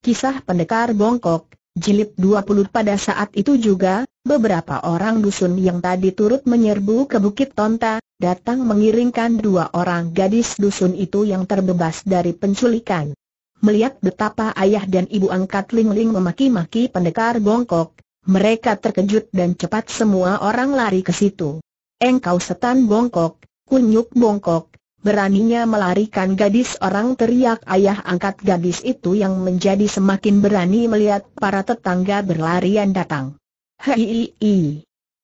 Kisah Pendekar Bongkok, Jilid 20 pada saat itu juga, beberapa orang dusun yang tadi turut menyerbu ke Bukit Tonta, datang mengiringkan dua orang gadis dusun itu yang terbebas dari penculikan. Melihat betapa ayah dan ibu angkat Ling Ling memaki-maki pendekar bongkok, mereka terkejut dan cepat semua orang lari ke situ. Engkau setan bongkok, kunyuk bongkok, beraninya melarikan gadis orang teriak ayah angkat gadis itu yang menjadi semakin berani melihat para tetangga berlarian datang. Hei,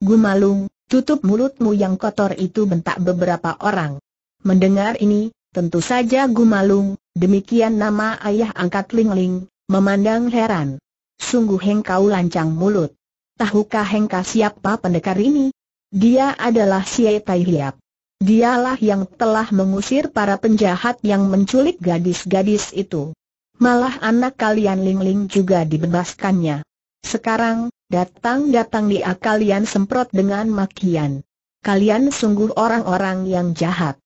gumalung, tutup mulutmu yang kotor itu bentak beberapa orang. Mendengar ini, tentu saja gumalung, demikian nama ayah angkat Ling Ling, memandang heran. Sungguh hengkau lancang mulut. Tahukah hengkau siapa pendekar ini? Dia adalah Siei Tai Hiap. Dialah yang telah mengusir para penjahat yang menculik gadis-gadis itu. Malah anak kalian Ling Ling juga dibebaskannya. Sekarang, datang-datang dia kalian semprot dengan makian. Kalian sungguh orang-orang yang jahat.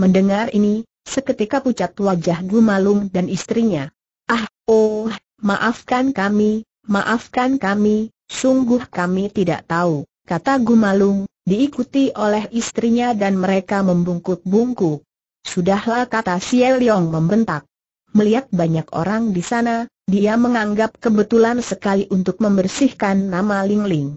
Mendengar ini, seketika pucat wajah Gumalung dan istrinya. Ah, oh, maafkan kami, maafkan kami, sungguh kami tidak tahu, kata Gumalung, diikuti oleh istrinya dan mereka membungkuk-bungkuk. Sudahlah kata Xie Leong membentak. Melihat banyak orang di sana, dia menganggap kebetulan sekali untuk membersihkan nama Ling Ling.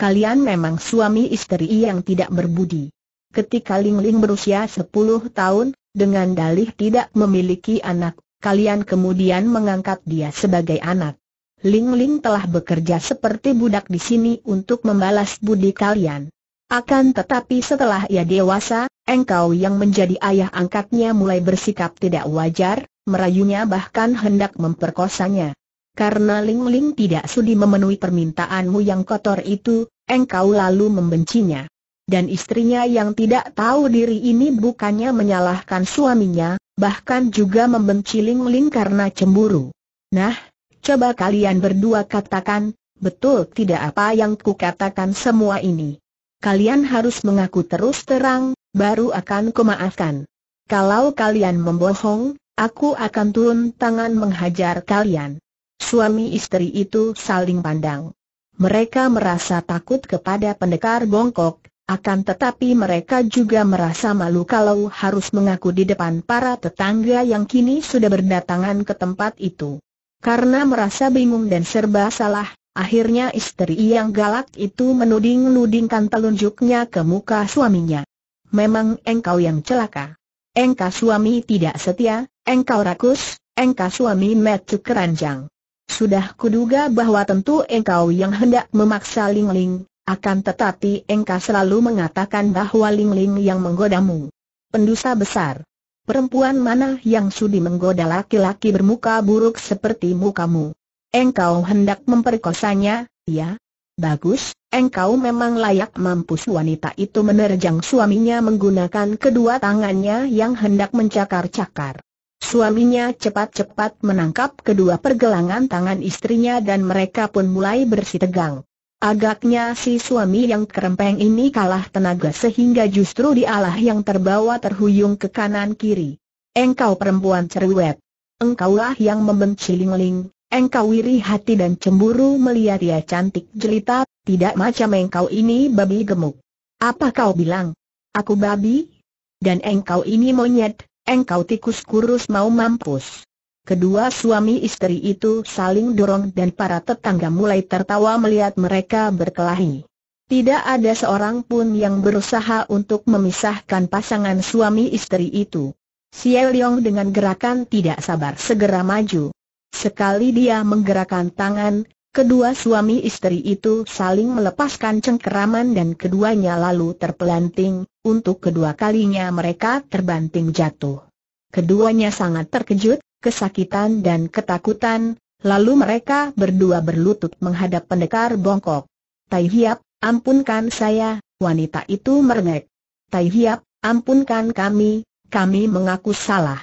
Kalian memang suami istri yang tidak berbudi. Ketika Ling Ling berusia 10 tahun, dengan dalih tidak memiliki anak, kalian kemudian mengangkat dia sebagai anak. Ling Ling telah bekerja seperti budak di sini untuk membalas budi kalian. Akan tetapi setelah ia dewasa, engkau yang menjadi ayah angkatnya mulai bersikap tidak wajar, merayunya bahkan hendak memperkosanya. Karena Ling Ling tidak sudi memenuhi permintaanmu yang kotor itu, engkau lalu membencinya. Dan istrinya yang tidak tahu diri ini bukannya menyalahkan suaminya, bahkan juga membenci Ling Ling karena cemburu. Nah, coba kalian berdua katakan, betul tidak apa yang kukatakan semua ini? kalian harus mengaku terus terang, baru akan kumaafkan. Kalau kalian membohong, aku akan turun tangan menghajar kalian. Suami istri itu saling pandang. Mereka merasa takut kepada pendekar bongkok, akan tetapi mereka juga merasa malu kalau harus mengaku di depan para tetangga yang kini sudah berdatangan ke tempat itu. Karena merasa bingung dan serba salah, Akhirnya istri yang galak itu menuding-nudingkan telunjuknya ke muka suaminya. Memang engkau yang celaka. Engkau suami tidak setia, engkau rakus, engkau suami metu keranjang. Sudah kuduga bahwa tentu engkau yang hendak memaksa Ling Ling, akan tetapi engkau selalu mengatakan bahwa Ling Ling yang menggodamu. Pendusa besar. Perempuan mana yang sudi menggoda laki-laki bermuka buruk seperti mukamu? Engkau hendak memperkosanya, ya? Bagus, engkau memang layak mampus wanita itu menerjang suaminya menggunakan kedua tangannya yang hendak mencakar-cakar. Suaminya cepat-cepat menangkap kedua pergelangan tangan istrinya dan mereka pun mulai bersitegang. Agaknya si suami yang kerempeng ini kalah tenaga sehingga justru dialah yang terbawa terhuyung ke kanan kiri. Engkau perempuan cerewet. Engkaulah yang membenci ling ling. Engkau iri hati dan cemburu melihat dia cantik jelita, tidak macam engkau ini babi gemuk. Apa kau bilang? Aku babi? Dan engkau ini monyet, engkau tikus kurus mau mampus. Kedua suami istri itu saling dorong dan para tetangga mulai tertawa melihat mereka berkelahi. Tidak ada seorang pun yang berusaha untuk memisahkan pasangan suami istri itu. Xie Liang dengan gerakan tidak sabar segera maju. Sekali dia menggerakkan tangan, kedua suami istri itu saling melepaskan cengkeraman dan keduanya lalu terpelanting, untuk kedua kalinya mereka terbanting jatuh. Keduanya sangat terkejut, kesakitan dan ketakutan, lalu mereka berdua berlutut menghadap pendekar bongkok. Tai Hiap, ampunkan saya, wanita itu merengek. Tai Hiap, ampunkan kami, kami mengaku salah.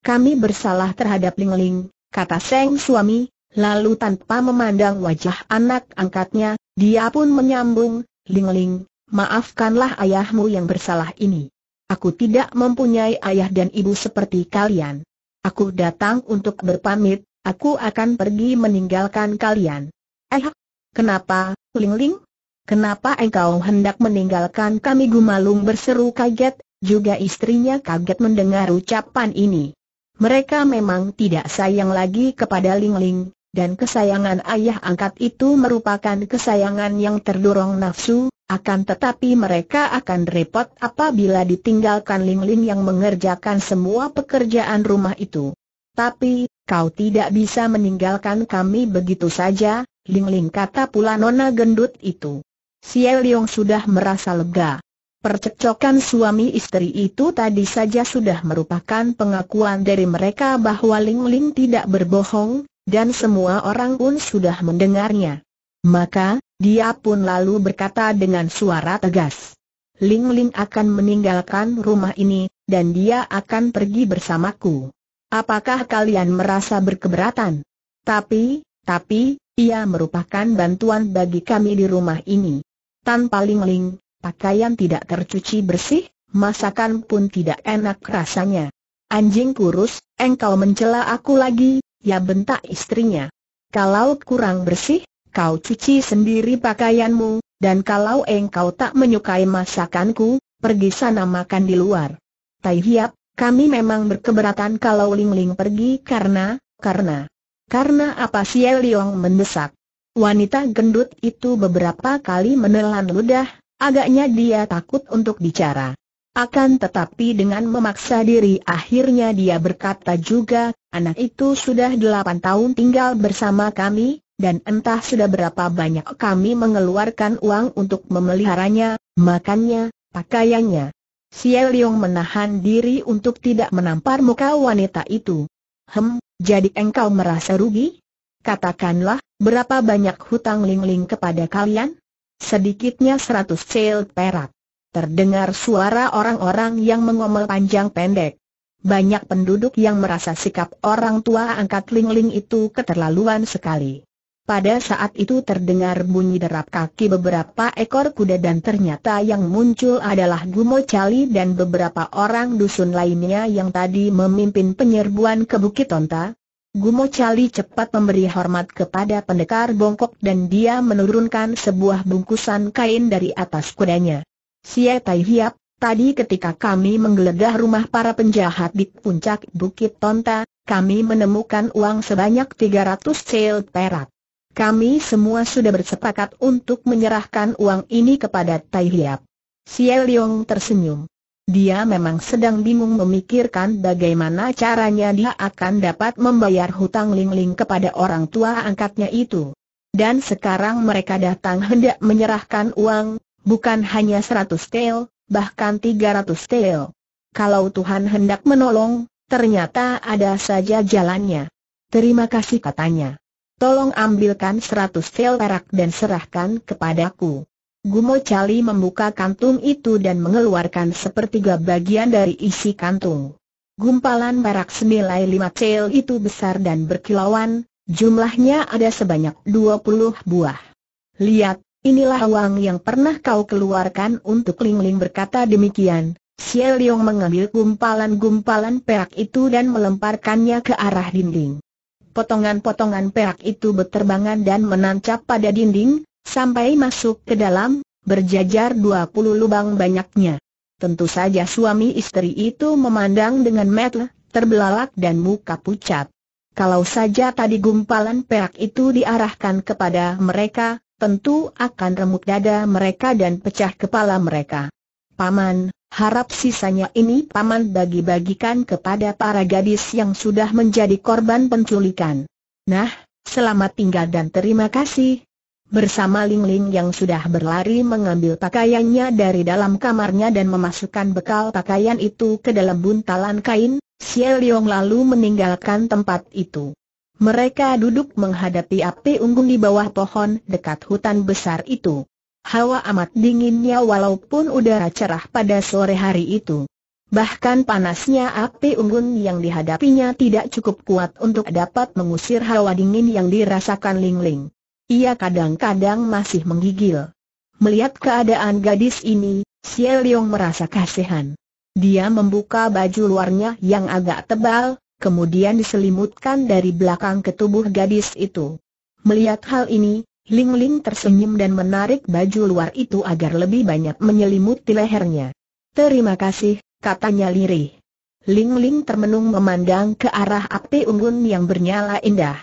Kami bersalah terhadap Ling Ling kata Seng suami, lalu tanpa memandang wajah anak angkatnya, dia pun menyambung, Ling Ling, maafkanlah ayahmu yang bersalah ini. Aku tidak mempunyai ayah dan ibu seperti kalian. Aku datang untuk berpamit, aku akan pergi meninggalkan kalian. Eh, kenapa, Ling Ling? Kenapa engkau hendak meninggalkan kami? Gumalung berseru kaget, juga istrinya kaget mendengar ucapan ini. Mereka memang tidak sayang lagi kepada Ling Ling, dan kesayangan ayah angkat itu merupakan kesayangan yang terdorong nafsu, akan tetapi mereka akan repot apabila ditinggalkan Ling Ling yang mengerjakan semua pekerjaan rumah itu. Tapi, kau tidak bisa meninggalkan kami begitu saja, Ling Ling kata pula nona gendut itu. Xie Leong sudah merasa lega. Percecokan suami istri itu tadi saja sudah merupakan pengakuan dari mereka bahwa Ling Ling tidak berbohong, dan semua orang pun sudah mendengarnya. Maka, dia pun lalu berkata dengan suara tegas. Ling Ling akan meninggalkan rumah ini, dan dia akan pergi bersamaku. Apakah kalian merasa berkeberatan? Tapi, tapi, ia merupakan bantuan bagi kami di rumah ini. Tanpa Ling Ling, pakaian tidak tercuci bersih, masakan pun tidak enak rasanya. Anjing kurus, engkau mencela aku lagi, ya bentak istrinya. Kalau kurang bersih, kau cuci sendiri pakaianmu, dan kalau engkau tak menyukai masakanku, pergi sana makan di luar. Tai Hiap, kami memang berkeberatan kalau Ling Ling pergi karena, karena, karena apa si Liong mendesak. Wanita gendut itu beberapa kali menelan ludah, Agaknya dia takut untuk bicara. Akan tetapi dengan memaksa diri akhirnya dia berkata juga, anak itu sudah delapan tahun tinggal bersama kami, dan entah sudah berapa banyak kami mengeluarkan uang untuk memeliharanya, makannya, pakaiannya. Xie Yong menahan diri untuk tidak menampar muka wanita itu. Hem, jadi engkau merasa rugi? Katakanlah, berapa banyak hutang Ling Ling kepada kalian? Sedikitnya seratus sel perak. Terdengar suara orang-orang yang mengomel panjang pendek. Banyak penduduk yang merasa sikap orang tua angkat Lingling -ling itu keterlaluan sekali. Pada saat itu terdengar bunyi derap kaki beberapa ekor kuda dan ternyata yang muncul adalah Gumo Cali dan beberapa orang dusun lainnya yang tadi memimpin penyerbuan ke Bukit Tonta, Gumo Chali cepat memberi hormat kepada pendekar bongkok dan dia menurunkan sebuah bungkusan kain dari atas kudanya. Sia Tai Hiap, tadi ketika kami menggeledah rumah para penjahat di puncak Bukit Tonta, kami menemukan uang sebanyak 300 sel perak. Kami semua sudah bersepakat untuk menyerahkan uang ini kepada Tai Hiap. Sia Leong tersenyum. Dia memang sedang bingung memikirkan bagaimana caranya dia akan dapat membayar hutang Ling-Ling kepada orang tua angkatnya itu. Dan sekarang mereka datang hendak menyerahkan uang, bukan hanya 100 tel, bahkan 300 tel. Kalau Tuhan hendak menolong, ternyata ada saja jalannya. Terima kasih katanya. Tolong ambilkan 100 tel perak dan serahkan kepadaku. Gumo Cali membuka kantung itu dan mengeluarkan sepertiga bagian dari isi kantung. Gumpalan barak senilai lima cel itu besar dan berkilauan, jumlahnya ada sebanyak dua puluh buah. Lihat, inilah uang yang pernah kau keluarkan untuk Ling Ling berkata demikian. Xie Leong mengambil gumpalan-gumpalan perak itu dan melemparkannya ke arah dinding. Potongan-potongan perak itu berterbangan dan menancap pada dinding, Sampai masuk ke dalam, berjajar 20 lubang banyaknya. Tentu saja suami istri itu memandang dengan metel, terbelalak dan muka pucat. Kalau saja tadi gumpalan perak itu diarahkan kepada mereka, tentu akan remuk dada mereka dan pecah kepala mereka. Paman, harap sisanya ini paman bagi-bagikan kepada para gadis yang sudah menjadi korban penculikan. Nah, selamat tinggal dan terima kasih, bersama Ling Ling yang sudah berlari mengambil pakaiannya dari dalam kamarnya dan memasukkan bekal pakaian itu ke dalam buntalan kain, Xie Liong lalu meninggalkan tempat itu. Mereka duduk menghadapi api unggun di bawah pohon dekat hutan besar itu. Hawa amat dinginnya walaupun udara cerah pada sore hari itu. Bahkan panasnya api unggun yang dihadapinya tidak cukup kuat untuk dapat mengusir hawa dingin yang dirasakan Ling Ling ia kadang-kadang masih menggigil. Melihat keadaan gadis ini, Xie Leong merasa kasihan. Dia membuka baju luarnya yang agak tebal, kemudian diselimutkan dari belakang ke tubuh gadis itu. Melihat hal ini, Ling Ling tersenyum dan menarik baju luar itu agar lebih banyak menyelimuti lehernya. Terima kasih, katanya lirih. Ling Ling termenung memandang ke arah api unggun yang bernyala indah.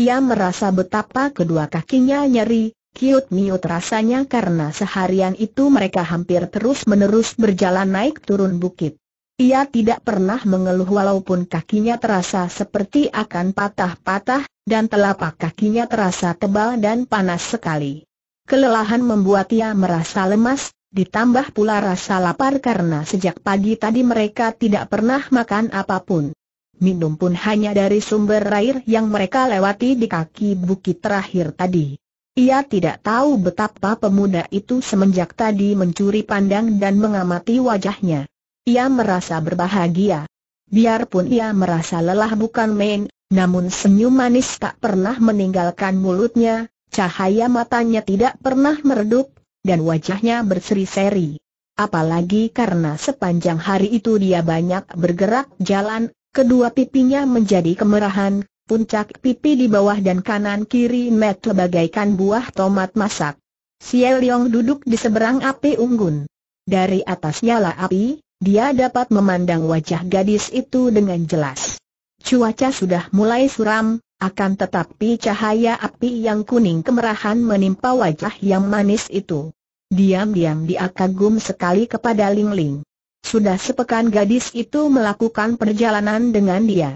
Ia merasa betapa kedua kakinya nyeri, kiut miut rasanya karena seharian itu mereka hampir terus-menerus berjalan naik turun bukit. Ia tidak pernah mengeluh walaupun kakinya terasa seperti akan patah-patah, dan telapak kakinya terasa tebal dan panas sekali. Kelelahan membuat ia merasa lemas, ditambah pula rasa lapar karena sejak pagi tadi mereka tidak pernah makan apapun minum pun hanya dari sumber air yang mereka lewati di kaki bukit terakhir tadi. Ia tidak tahu betapa pemuda itu semenjak tadi mencuri pandang dan mengamati wajahnya. Ia merasa berbahagia. Biarpun ia merasa lelah bukan main, namun senyum manis tak pernah meninggalkan mulutnya, cahaya matanya tidak pernah meredup, dan wajahnya berseri-seri. Apalagi karena sepanjang hari itu dia banyak bergerak jalan, Kedua pipinya menjadi kemerahan, puncak pipi di bawah dan kanan kiri met bagaikan buah tomat masak. Xie duduk di seberang api unggun. Dari atas nyala api, dia dapat memandang wajah gadis itu dengan jelas. Cuaca sudah mulai suram, akan tetapi cahaya api yang kuning kemerahan menimpa wajah yang manis itu. Diam-diam dia kagum sekali kepada Ling Ling. Sudah sepekan gadis itu melakukan perjalanan dengan dia.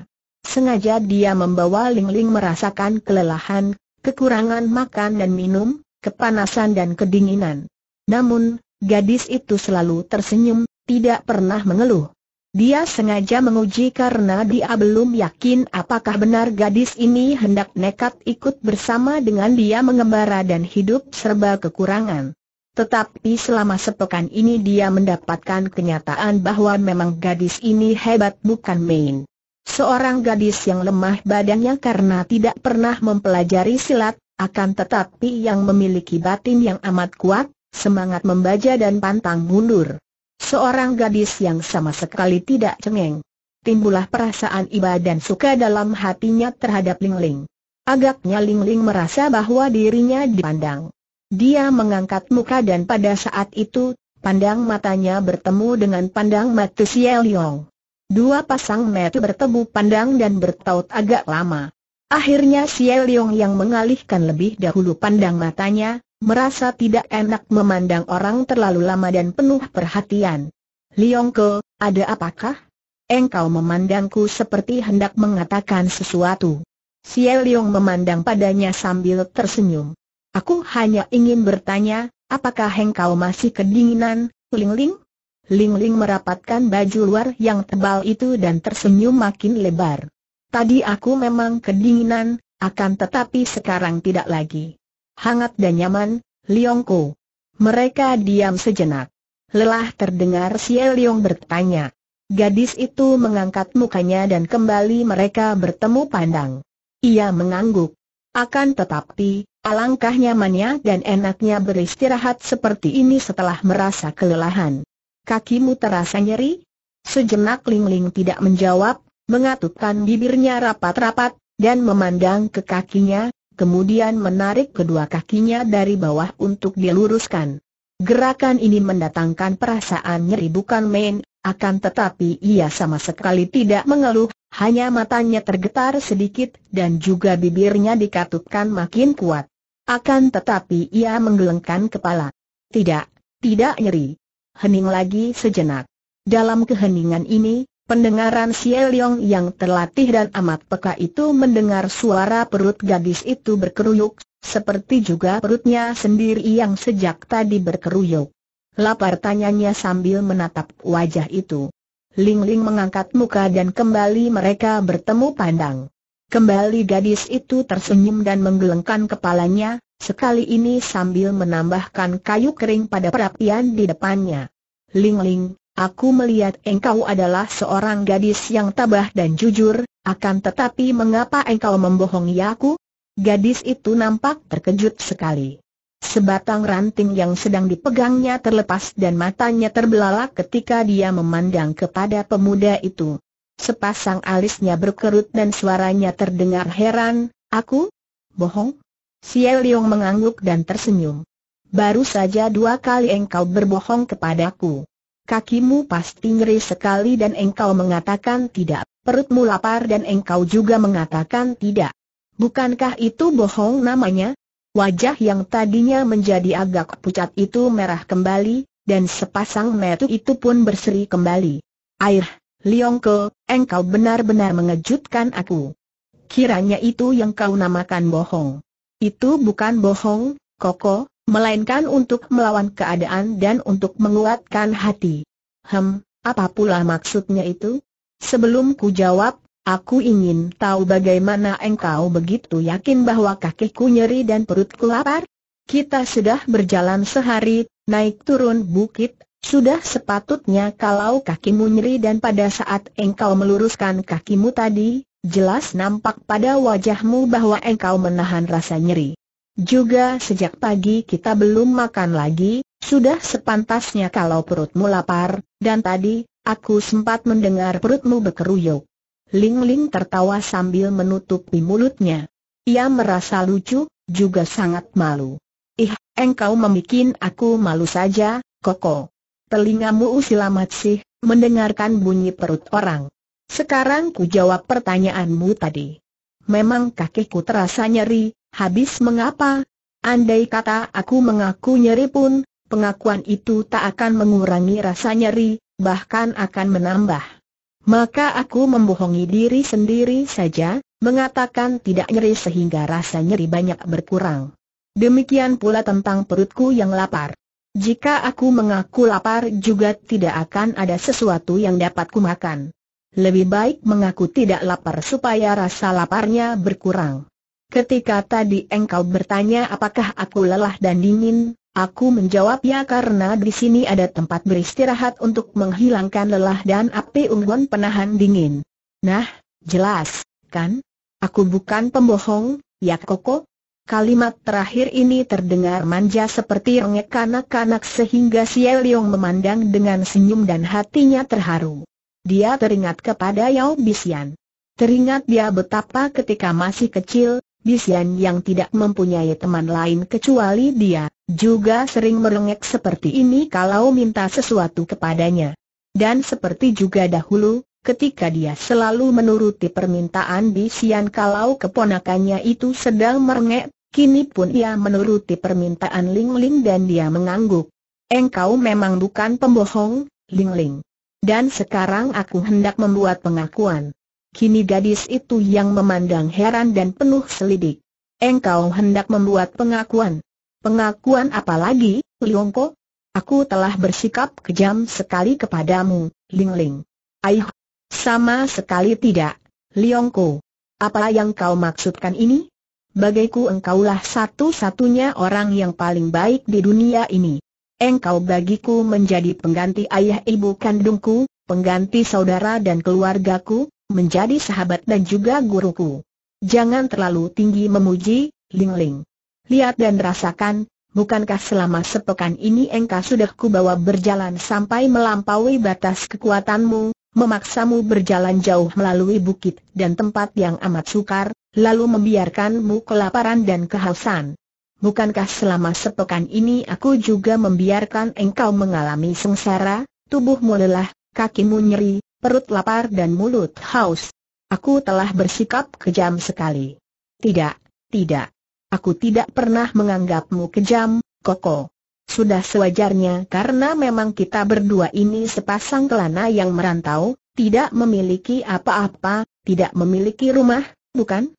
Sengaja dia membawa Ling Ling merasakan kelelahan, kekurangan makan dan minum, kepanasan dan kedinginan. Namun, gadis itu selalu tersenyum, tidak pernah mengeluh. Dia sengaja menguji karena dia belum yakin apakah benar gadis ini hendak nekat ikut bersama dengan dia mengembara dan hidup serba kekurangan. Tetapi selama sepekan ini dia mendapatkan kenyataan bahwa memang gadis ini hebat bukan main. Seorang gadis yang lemah badannya karena tidak pernah mempelajari silat, akan tetapi yang memiliki batin yang amat kuat, semangat membaca dan pantang mundur. Seorang gadis yang sama sekali tidak cengeng. Timbullah perasaan iba dan suka dalam hatinya terhadap Ling Ling. Agaknya Ling Ling merasa bahwa dirinya dipandang. Dia mengangkat muka dan pada saat itu, pandang matanya bertemu dengan pandang mata Xie Liang. Dua pasang mata bertemu pandang dan bertaut agak lama. Akhirnya Xie Liang yang mengalihkan lebih dahulu pandang matanya, merasa tidak enak memandang orang terlalu lama dan penuh perhatian. Liong Ke, ada apakah? Engkau memandangku seperti hendak mengatakan sesuatu. Xie Liang memandang padanya sambil tersenyum. Aku hanya ingin bertanya, apakah engkau masih kedinginan, Ling Ling? Ling Ling merapatkan baju luar yang tebal itu dan tersenyum makin lebar. Tadi aku memang kedinginan, akan tetapi sekarang tidak lagi. Hangat dan nyaman, Liongko. Mereka diam sejenak. Lelah terdengar si Liong bertanya. Gadis itu mengangkat mukanya dan kembali mereka bertemu pandang. Ia mengangguk. Akan tetapi, Alangkah nyamannya dan enaknya beristirahat seperti ini setelah merasa kelelahan. Kakimu terasa nyeri? Sejenak Ling Ling tidak menjawab, mengatupkan bibirnya rapat-rapat, dan memandang ke kakinya, kemudian menarik kedua kakinya dari bawah untuk diluruskan. Gerakan ini mendatangkan perasaan nyeri bukan main, akan tetapi ia sama sekali tidak mengeluh, hanya matanya tergetar sedikit dan juga bibirnya dikatupkan makin kuat. Akan tetapi ia menggelengkan kepala. Tidak, tidak nyeri. Hening lagi sejenak. Dalam keheningan ini, pendengaran Xie Leong yang terlatih dan amat peka itu mendengar suara perut gadis itu berkeruyuk, seperti juga perutnya sendiri yang sejak tadi berkeruyuk. Lapar tanyanya sambil menatap wajah itu. Ling Ling mengangkat muka dan kembali mereka bertemu pandang. Kembali gadis itu tersenyum dan menggelengkan kepalanya, sekali ini sambil menambahkan kayu kering pada perapian di depannya. Ling Ling, aku melihat engkau adalah seorang gadis yang tabah dan jujur, akan tetapi mengapa engkau membohongi aku? Gadis itu nampak terkejut sekali. Sebatang ranting yang sedang dipegangnya terlepas dan matanya terbelalak ketika dia memandang kepada pemuda itu. Sepasang alisnya berkerut dan suaranya terdengar heran, aku? Bohong? Xie Liong mengangguk dan tersenyum. Baru saja dua kali engkau berbohong kepadaku. Kakimu pasti ngeri sekali dan engkau mengatakan tidak, perutmu lapar dan engkau juga mengatakan tidak. Bukankah itu bohong namanya? Wajah yang tadinya menjadi agak pucat itu merah kembali, dan sepasang metu itu pun berseri kembali. Air, Liongko, engkau benar-benar mengejutkan aku. Kiranya itu yang kau namakan bohong. Itu bukan bohong, Koko, melainkan untuk melawan keadaan dan untuk menguatkan hati. Hem, apa pula maksudnya itu? Sebelum ku jawab, aku ingin tahu bagaimana engkau begitu yakin bahwa kakiku nyeri dan perutku lapar? Kita sudah berjalan sehari, naik turun bukit, sudah sepatutnya kalau kakimu nyeri dan pada saat engkau meluruskan kakimu tadi, jelas nampak pada wajahmu bahwa engkau menahan rasa nyeri. Juga sejak pagi kita belum makan lagi, sudah sepantasnya kalau perutmu lapar, dan tadi, aku sempat mendengar perutmu berkeruyuk. Ling Ling tertawa sambil menutupi mulutnya. Ia merasa lucu, juga sangat malu. Ih, engkau memikin aku malu saja, Koko telingamu usil amat sih, mendengarkan bunyi perut orang. Sekarang ku jawab pertanyaanmu tadi. Memang kakiku terasa nyeri, habis mengapa? Andai kata aku mengaku nyeri pun, pengakuan itu tak akan mengurangi rasa nyeri, bahkan akan menambah. Maka aku membohongi diri sendiri saja, mengatakan tidak nyeri sehingga rasa nyeri banyak berkurang. Demikian pula tentang perutku yang lapar. Jika aku mengaku lapar juga tidak akan ada sesuatu yang dapat kumakan. Lebih baik mengaku tidak lapar supaya rasa laparnya berkurang. Ketika tadi engkau bertanya apakah aku lelah dan dingin, aku menjawab ya karena di sini ada tempat beristirahat untuk menghilangkan lelah dan api unggun penahan dingin. Nah, jelas, kan? Aku bukan pembohong, ya Koko? Kalimat terakhir ini terdengar manja seperti rengek kanak-kanak sehingga si Leong memandang dengan senyum dan hatinya terharu. Dia teringat kepada Yao Bisian. Teringat dia betapa ketika masih kecil, Bisian yang tidak mempunyai teman lain kecuali dia, juga sering merengek seperti ini kalau minta sesuatu kepadanya. Dan seperti juga dahulu, ketika dia selalu menuruti permintaan Bisian kalau keponakannya itu sedang merengek, Kini pun ia menuruti permintaan Ling Ling dan dia mengangguk. Engkau memang bukan pembohong, Ling Ling. Dan sekarang aku hendak membuat pengakuan. Kini gadis itu yang memandang heran dan penuh selidik. Engkau hendak membuat pengakuan. Pengakuan apa lagi, Liongko? Aku telah bersikap kejam sekali kepadamu, Ling Ling. Aih, sama sekali tidak, Liongko. Apa yang kau maksudkan ini? bagiku engkaulah satu-satunya orang yang paling baik di dunia ini. Engkau bagiku menjadi pengganti ayah ibu kandungku, pengganti saudara dan keluargaku, menjadi sahabat dan juga guruku. Jangan terlalu tinggi memuji, Ling Ling. Lihat dan rasakan, bukankah selama sepekan ini engkau sudah bawa berjalan sampai melampaui batas kekuatanmu, memaksamu berjalan jauh melalui bukit dan tempat yang amat sukar, lalu membiarkanmu kelaparan dan kehausan. Bukankah selama sepekan ini aku juga membiarkan engkau mengalami sengsara, tubuhmu lelah, kakimu nyeri, perut lapar dan mulut haus? Aku telah bersikap kejam sekali. Tidak, tidak. Aku tidak pernah menganggapmu kejam, Koko. Sudah sewajarnya karena memang kita berdua ini sepasang kelana yang merantau, tidak memiliki apa-apa, tidak memiliki rumah, bukan?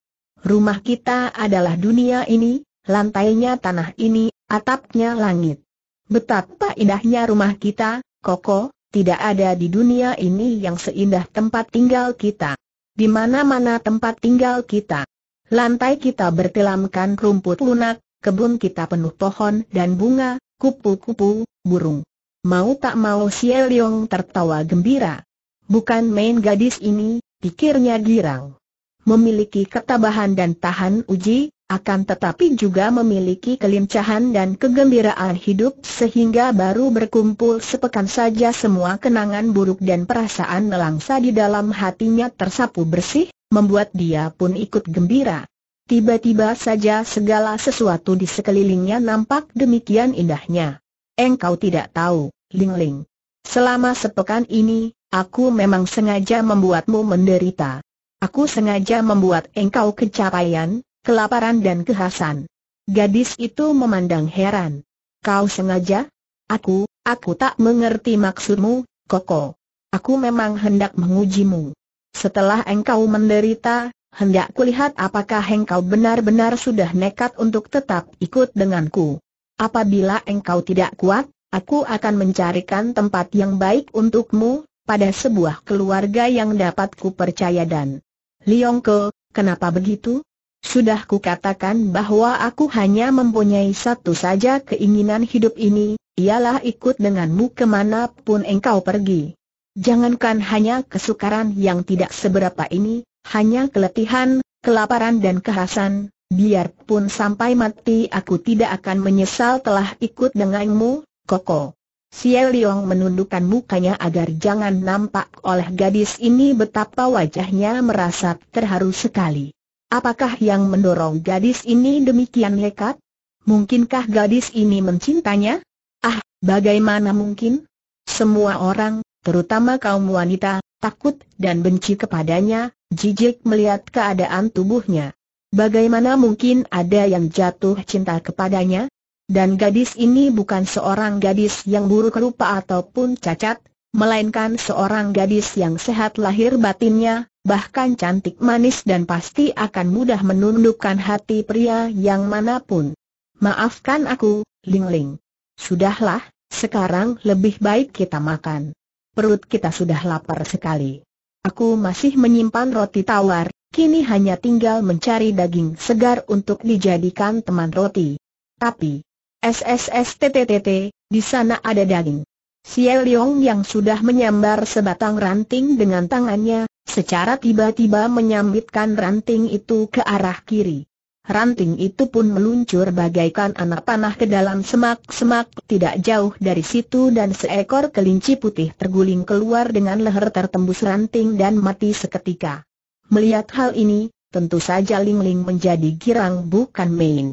Rumah kita adalah dunia ini, lantainya tanah ini, atapnya langit. Betapa indahnya rumah kita, Koko, tidak ada di dunia ini yang seindah tempat tinggal kita. Di mana-mana tempat tinggal kita. Lantai kita bertelamkan rumput lunak, kebun kita penuh pohon dan bunga, kupu-kupu, burung. Mau tak mau Xie Leong tertawa gembira. Bukan main gadis ini, pikirnya girang memiliki ketabahan dan tahan uji, akan tetapi juga memiliki kelincahan dan kegembiraan hidup sehingga baru berkumpul sepekan saja semua kenangan buruk dan perasaan melangsa di dalam hatinya tersapu bersih, membuat dia pun ikut gembira. Tiba-tiba saja segala sesuatu di sekelilingnya nampak demikian indahnya. Engkau tidak tahu, Ling Ling. Selama sepekan ini, aku memang sengaja membuatmu menderita. Aku sengaja membuat engkau kecapaian, kelaparan dan kehasan. Gadis itu memandang heran. Kau sengaja? Aku, aku tak mengerti maksudmu, Koko. Aku memang hendak mengujimu. Setelah engkau menderita, hendak kulihat apakah engkau benar-benar sudah nekat untuk tetap ikut denganku. Apabila engkau tidak kuat, aku akan mencarikan tempat yang baik untukmu, pada sebuah keluarga yang dapat ku percaya dan Liongko, kenapa begitu? Sudah ku katakan bahwa aku hanya mempunyai satu saja keinginan hidup ini, ialah ikut denganmu kemanapun engkau pergi. Jangankan hanya kesukaran yang tidak seberapa ini, hanya keletihan, kelaparan dan kehasan, biarpun sampai mati aku tidak akan menyesal telah ikut denganmu, Koko. Xie Leong menundukkan mukanya agar jangan nampak oleh gadis ini betapa wajahnya merasa terharu sekali. Apakah yang mendorong gadis ini demikian nekat? Mungkinkah gadis ini mencintanya? Ah, bagaimana mungkin? Semua orang, terutama kaum wanita, takut dan benci kepadanya, jijik melihat keadaan tubuhnya. Bagaimana mungkin ada yang jatuh cinta kepadanya? Dan gadis ini bukan seorang gadis yang buruk rupa ataupun cacat, melainkan seorang gadis yang sehat lahir batinnya, bahkan cantik manis dan pasti akan mudah menundukkan hati pria yang manapun. Maafkan aku, Ling Ling. Sudahlah, sekarang lebih baik kita makan. Perut kita sudah lapar sekali. Aku masih menyimpan roti tawar, kini hanya tinggal mencari daging segar untuk dijadikan teman roti. Tapi, SSSTTTT, di sana ada daging. Xie Leong yang sudah menyambar sebatang ranting dengan tangannya, secara tiba-tiba menyambitkan ranting itu ke arah kiri. Ranting itu pun meluncur bagaikan anak panah ke dalam semak-semak tidak jauh dari situ dan seekor kelinci putih terguling keluar dengan leher tertembus ranting dan mati seketika. Melihat hal ini, tentu saja Ling Ling menjadi girang bukan main.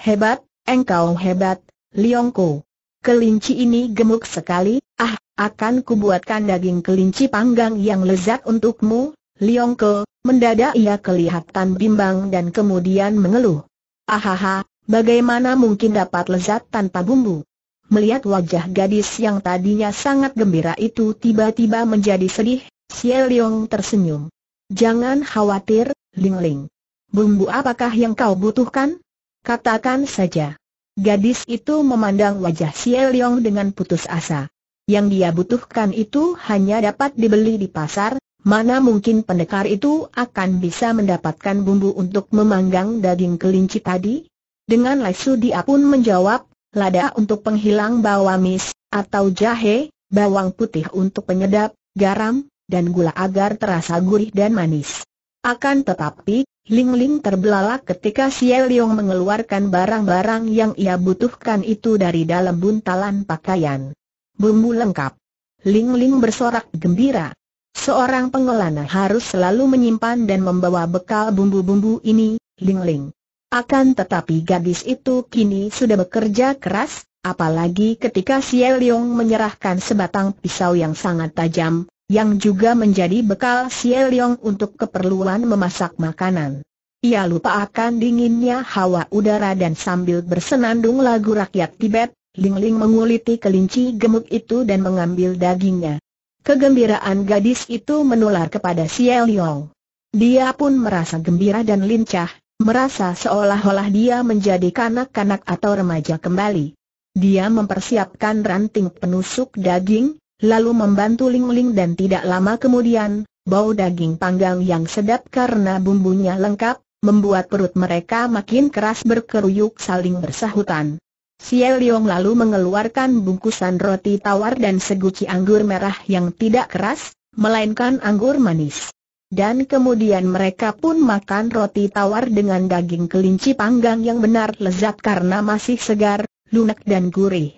Hebat, Engkau hebat, Liongko. Kelinci ini gemuk sekali, ah, akan kubuatkan daging kelinci panggang yang lezat untukmu, Liongko, mendadak ia kelihatan bimbang dan kemudian mengeluh. Ahaha, bagaimana mungkin dapat lezat tanpa bumbu? Melihat wajah gadis yang tadinya sangat gembira itu tiba-tiba menjadi sedih, Xie Leong tersenyum. Jangan khawatir, Lingling. Bumbu apakah yang kau butuhkan? Katakan saja. Gadis itu memandang wajah Xie Yong dengan putus asa. Yang dia butuhkan itu hanya dapat dibeli di pasar, mana mungkin pendekar itu akan bisa mendapatkan bumbu untuk memanggang daging kelinci tadi? Dengan lesu dia pun menjawab, lada untuk penghilang bawamis, atau jahe, bawang putih untuk penyedap, garam, dan gula agar terasa gurih dan manis. Akan tetapi, Ling Ling terbelalak ketika Xie Leong mengeluarkan barang-barang yang ia butuhkan itu dari dalam buntalan pakaian. Bumbu lengkap. Ling Ling bersorak gembira. Seorang pengelana harus selalu menyimpan dan membawa bekal bumbu-bumbu ini, Ling Ling. Akan tetapi gadis itu kini sudah bekerja keras, apalagi ketika Xie Leong menyerahkan sebatang pisau yang sangat tajam, yang juga menjadi bekal Xie Leong untuk keperluan memasak makanan. Ia lupa akan dinginnya hawa udara dan sambil bersenandung lagu rakyat Tibet, Ling Ling menguliti kelinci gemuk itu dan mengambil dagingnya. Kegembiraan gadis itu menular kepada Xie Leong. Dia pun merasa gembira dan lincah, merasa seolah-olah dia menjadi kanak-kanak atau remaja kembali. Dia mempersiapkan ranting penusuk daging, lalu membantu Ling Ling dan tidak lama kemudian, bau daging panggang yang sedap karena bumbunya lengkap, membuat perut mereka makin keras berkeruyuk saling bersahutan. Xie Liong lalu mengeluarkan bungkusan roti tawar dan seguci anggur merah yang tidak keras, melainkan anggur manis. Dan kemudian mereka pun makan roti tawar dengan daging kelinci panggang yang benar lezat karena masih segar, lunak dan gurih.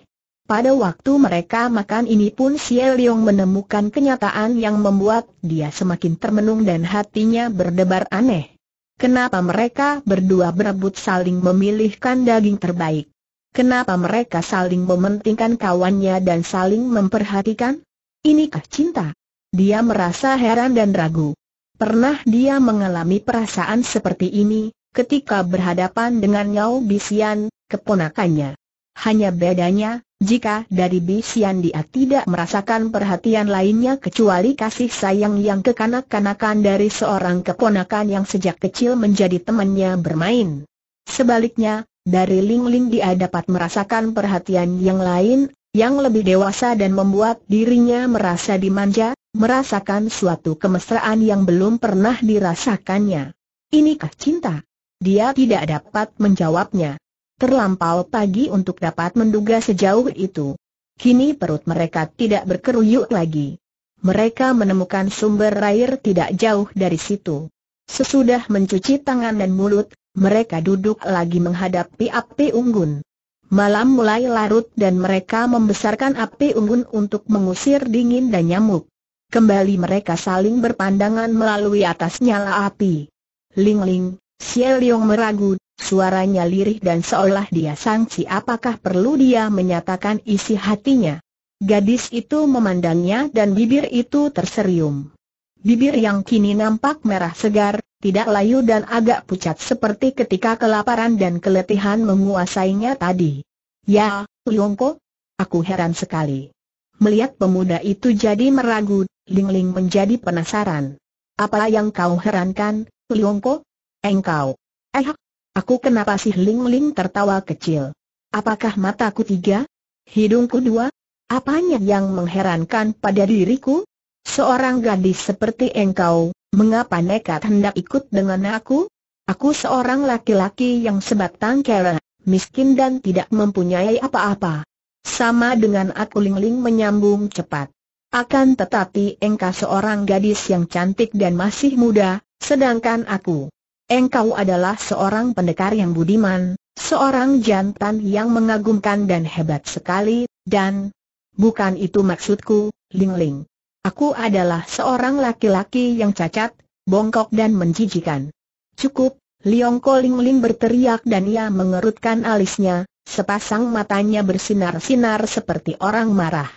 Pada waktu mereka makan ini pun Xie Leong menemukan kenyataan yang membuat dia semakin termenung dan hatinya berdebar aneh. Kenapa mereka berdua berebut saling memilihkan daging terbaik? Kenapa mereka saling mementingkan kawannya dan saling memperhatikan? Inikah cinta? Dia merasa heran dan ragu. Pernah dia mengalami perasaan seperti ini, ketika berhadapan dengan Yao Bisian, keponakannya. Hanya bedanya, jika dari Bisian dia tidak merasakan perhatian lainnya kecuali kasih sayang yang kekanak-kanakan dari seorang keponakan yang sejak kecil menjadi temannya bermain. Sebaliknya, dari Ling Ling dia dapat merasakan perhatian yang lain, yang lebih dewasa dan membuat dirinya merasa dimanja, merasakan suatu kemesraan yang belum pernah dirasakannya. Inikah cinta? Dia tidak dapat menjawabnya terlampau pagi untuk dapat menduga sejauh itu. Kini perut mereka tidak berkeruyuk lagi. Mereka menemukan sumber air tidak jauh dari situ. Sesudah mencuci tangan dan mulut, mereka duduk lagi menghadapi api unggun. Malam mulai larut dan mereka membesarkan api unggun untuk mengusir dingin dan nyamuk. Kembali mereka saling berpandangan melalui atas nyala api. Ling Ling, Xie Liong meragu, Suaranya lirih dan seolah dia sangsi apakah perlu dia menyatakan isi hatinya. Gadis itu memandangnya dan bibir itu terserium. Bibir yang kini nampak merah segar, tidak layu dan agak pucat seperti ketika kelaparan dan keletihan menguasainya tadi. Ya, Liongko, aku heran sekali. Melihat pemuda itu jadi meragu, Lingling Ling menjadi penasaran. Apa yang kau herankan, Liongko? Engkau. Eh, Aku kenapa sih Ling Ling tertawa kecil? Apakah mataku tiga? Hidungku dua? Apanya yang mengherankan pada diriku? Seorang gadis seperti engkau, mengapa nekat hendak ikut dengan aku? Aku seorang laki-laki yang sebatang kera, miskin dan tidak mempunyai apa-apa. Sama dengan aku Ling Ling menyambung cepat. Akan tetapi engkau seorang gadis yang cantik dan masih muda, sedangkan aku engkau adalah seorang pendekar yang budiman, seorang jantan yang mengagumkan dan hebat sekali, dan... Bukan itu maksudku, Ling Ling. Aku adalah seorang laki-laki yang cacat, bongkok dan menjijikan. Cukup, Liong Ko Ling Ling berteriak dan ia mengerutkan alisnya, sepasang matanya bersinar-sinar seperti orang marah.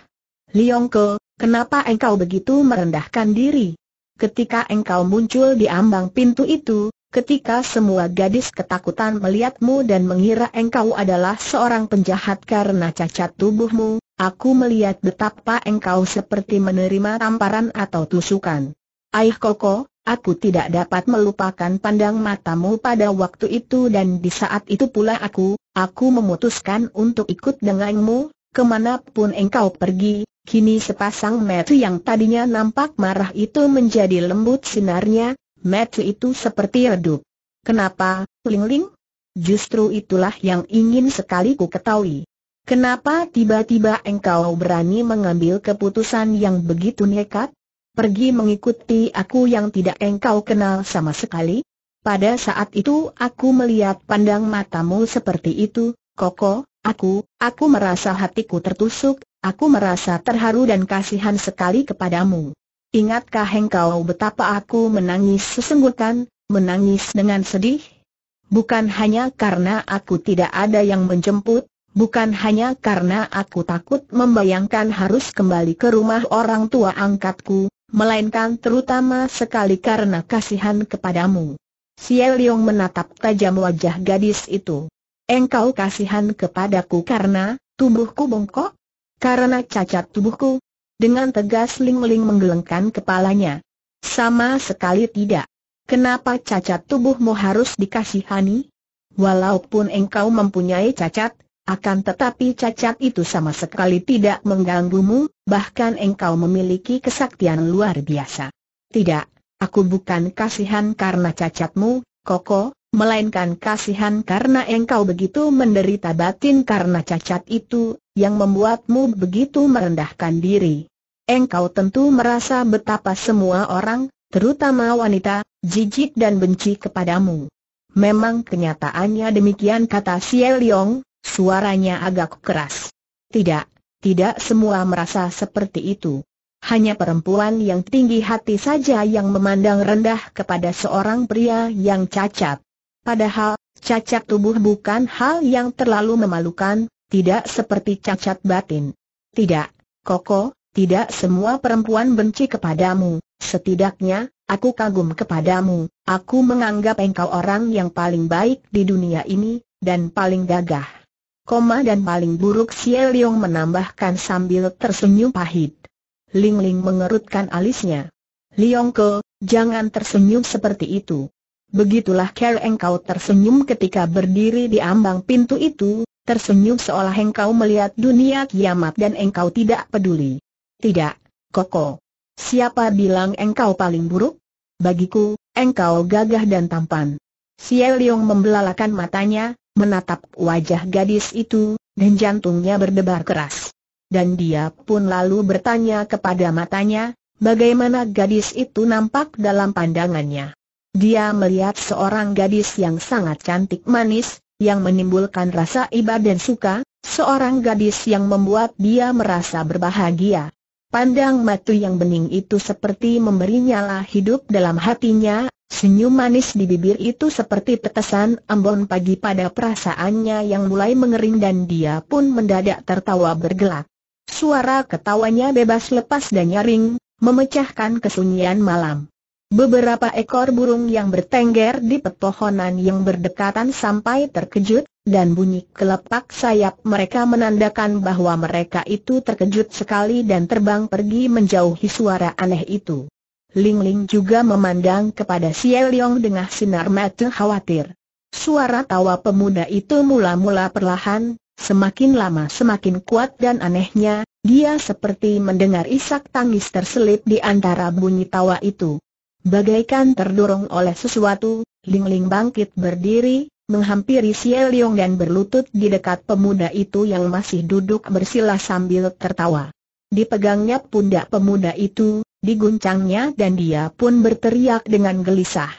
Liong Ko, kenapa engkau begitu merendahkan diri? Ketika engkau muncul di ambang pintu itu, ketika semua gadis ketakutan melihatmu dan mengira engkau adalah seorang penjahat karena cacat tubuhmu, aku melihat betapa engkau seperti menerima tamparan atau tusukan. Aih Koko, aku tidak dapat melupakan pandang matamu pada waktu itu dan di saat itu pula aku, aku memutuskan untuk ikut denganmu, kemanapun engkau pergi, Kini sepasang mata yang tadinya nampak marah itu menjadi lembut sinarnya, Matthew itu seperti redup. Kenapa, Ling Ling? Justru itulah yang ingin sekali ku ketahui. Kenapa tiba-tiba engkau berani mengambil keputusan yang begitu nekat? Pergi mengikuti aku yang tidak engkau kenal sama sekali? Pada saat itu aku melihat pandang matamu seperti itu, Koko, aku, aku merasa hatiku tertusuk, aku merasa terharu dan kasihan sekali kepadamu. Ingatkah engkau betapa aku menangis sesenggutan, menangis dengan sedih? Bukan hanya karena aku tidak ada yang menjemput, bukan hanya karena aku takut membayangkan harus kembali ke rumah orang tua angkatku, melainkan terutama sekali karena kasihan kepadamu. Siel Leong menatap tajam wajah gadis itu. Engkau kasihan kepadaku karena tubuhku bongkok? Karena cacat tubuhku? Dengan tegas Ling Ling menggelengkan kepalanya. Sama sekali tidak. Kenapa cacat tubuhmu harus dikasihani? Walaupun engkau mempunyai cacat, akan tetapi cacat itu sama sekali tidak mengganggumu, bahkan engkau memiliki kesaktian luar biasa. Tidak, aku bukan kasihan karena cacatmu, Koko, melainkan kasihan karena engkau begitu menderita batin karena cacat itu, yang membuatmu begitu merendahkan diri. Engkau tentu merasa betapa semua orang, terutama wanita, jijik dan benci kepadamu. Memang kenyataannya demikian kata Xie Liong, suaranya agak keras. Tidak, tidak semua merasa seperti itu. Hanya perempuan yang tinggi hati saja yang memandang rendah kepada seorang pria yang cacat. Padahal, cacat tubuh bukan hal yang terlalu memalukan, tidak seperti cacat batin. Tidak, Koko, tidak semua perempuan benci kepadamu, setidaknya, aku kagum kepadamu, aku menganggap engkau orang yang paling baik di dunia ini, dan paling gagah. Koma dan paling buruk Xie Leong menambahkan sambil tersenyum pahit. Ling Ling mengerutkan alisnya. Leong Ke, jangan tersenyum seperti itu. Begitulah care engkau tersenyum ketika berdiri di ambang pintu itu, tersenyum seolah engkau melihat dunia kiamat dan engkau tidak peduli. Tidak, Koko. Siapa bilang engkau paling buruk? Bagiku, engkau gagah dan tampan. Xie Leong membelalakan matanya, menatap wajah gadis itu, dan jantungnya berdebar keras. Dan dia pun lalu bertanya kepada matanya, bagaimana gadis itu nampak dalam pandangannya. Dia melihat seorang gadis yang sangat cantik manis, yang menimbulkan rasa iba dan suka, seorang gadis yang membuat dia merasa berbahagia. Pandang matu yang bening itu seperti memberi nyala hidup dalam hatinya, senyum manis di bibir itu seperti tetesan embun pagi pada perasaannya yang mulai mengering dan dia pun mendadak tertawa bergelak. Suara ketawanya bebas lepas dan nyaring, memecahkan kesunyian malam. Beberapa ekor burung yang bertengger di pepohonan yang berdekatan sampai terkejut, dan bunyi kelepak sayap mereka menandakan bahwa mereka itu terkejut sekali dan terbang pergi menjauhi suara aneh itu. Ling Ling juga memandang kepada si Leong dengan sinar mata khawatir. Suara tawa pemuda itu mula-mula perlahan, semakin lama semakin kuat dan anehnya, dia seperti mendengar isak tangis terselip di antara bunyi tawa itu. Bagaikan terdorong oleh sesuatu, Ling Ling bangkit berdiri, menghampiri Xie Leong dan berlutut di dekat pemuda itu yang masih duduk bersila sambil tertawa. Dipegangnya pundak pemuda itu, diguncangnya dan dia pun berteriak dengan gelisah.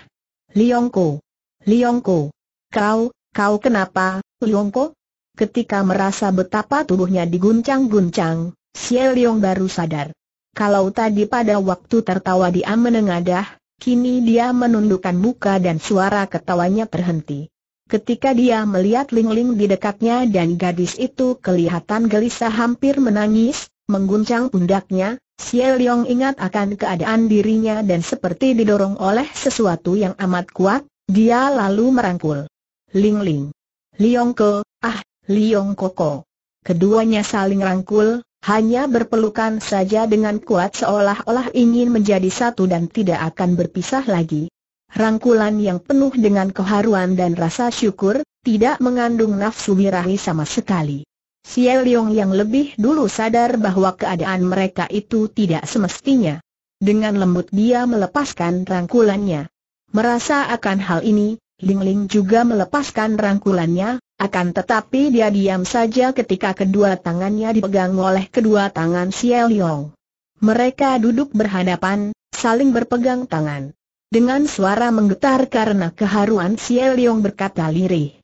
Liongko! Liongko! Kau, kau kenapa, Liongko? Ketika merasa betapa tubuhnya diguncang-guncang, Xie Leong baru sadar. Kalau tadi pada waktu tertawa dia menengadah, kini dia menundukkan muka dan suara ketawanya terhenti. Ketika dia melihat Ling-Ling di dekatnya dan gadis itu kelihatan gelisah hampir menangis, mengguncang pundaknya, Xie Leong ingat akan keadaan dirinya dan seperti didorong oleh sesuatu yang amat kuat, dia lalu merangkul. Ling-Ling. Leong ke, ah, Leong Koko. Keduanya saling rangkul, hanya berpelukan saja dengan kuat seolah-olah ingin menjadi satu dan tidak akan berpisah lagi. Rangkulan yang penuh dengan keharuan dan rasa syukur, tidak mengandung nafsu birahi sama sekali. Xie Yong yang lebih dulu sadar bahwa keadaan mereka itu tidak semestinya. Dengan lembut dia melepaskan rangkulannya. Merasa akan hal ini, Ling Ling juga melepaskan rangkulannya, akan tetapi dia diam saja ketika kedua tangannya dipegang oleh kedua tangan Xiao Yong. Mereka duduk berhadapan, saling berpegang tangan. Dengan suara menggetar karena keharuan Xiao Yong berkata lirih.